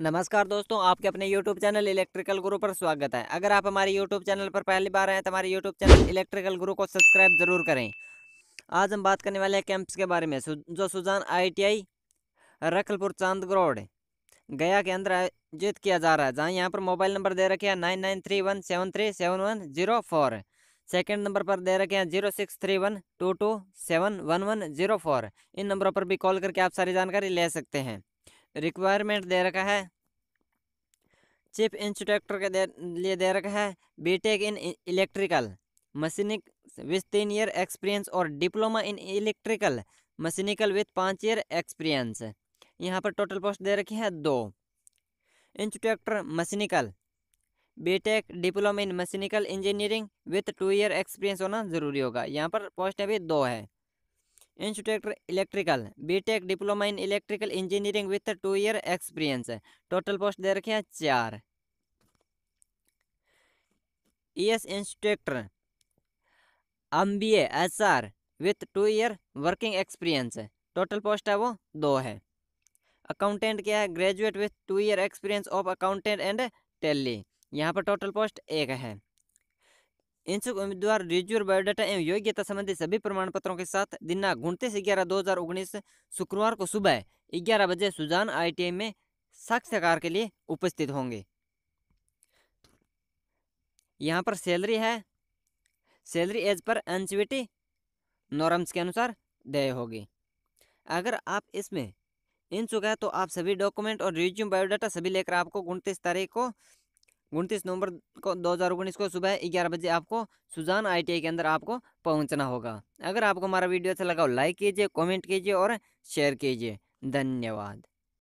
नमस्कार दोस्तों आपके अपने YouTube चैनल इलेक्ट्रिकल गुरु पर स्वागत है अगर आप हमारे YouTube चैनल पर पहली बार आए तो हमारे YouTube चैनल इलेक्ट्रिकल गुरु को सब्सक्राइब जरूर करें आज हम बात करने वाले हैं कैंप्स के बारे में जो सुजान आईटीआई रखलपुर चांद ग्रोड गया के अंदर आयोजित किया जा रहा है जहाँ यहाँ पर मोबाइल नंबर दे रखे हैं nine nine three one seven three seven one zero four second number पर दे रखे हैं zero six three one two two seven one one zero four इन नंबरों पर भी कॉल करके आप सारी जानकारी ले सकते हैं रिक्वायरमेंट दे रखा है चीफ इंस्ट्रक्टर के लिए दे रखा है BTech in electrical mechanic with तीन ईयर एक्सपीरियंस और diploma in electrical mechanical with पाँच ईयर एक्सपीरियंस यहाँ पर टोटल पोस्ट दे रखी है दो instructor mechanical BTech diploma in mechanical engineering with two year experience होना ज़रूरी होगा यहाँ पर पोस्ट अभी दो है instructor electrical BTech diploma in electrical engineering with two year experience total post दे रखे हैं चार E S instructor M B S R with two year working experience total post है वो दो है अकाउंटेंट क्या है graduate with two year experience of accountant and Tally यहाँ पर टोटल पोस्ट एक है इच्छुक उम्मीदवार रिज्यूर बायोडाटा एवं योग्यता संबंधी सभी प्रमाण पत्रों के साथ दिनांक उनतीस ग्यारह दो हजार उन्नीस शुक्रवार को सुबह ग्यारह बजे सुजान आई में साक्षाकार के लिए उपस्थित होंगे यहाँ पर सैलरी है salary as per NCVT norms के अनुसार देय होगी अगर आप इसमें इन चुका है तो आप सभी डॉक्यूमेंट और रिज्यूम बायोडाटा सभी लेकर आपको उनतीस तारीख को उनतीस नवंबर को दो हज़ार उन्नीस को सुबह ग्यारह बजे आपको सुजान आईटीआई के अंदर आपको पहुंचना होगा अगर आपको हमारा वीडियो अच्छा लगा हो लाइक कीजिए कमेंट कीजिए और शेयर कीजिए धन्यवाद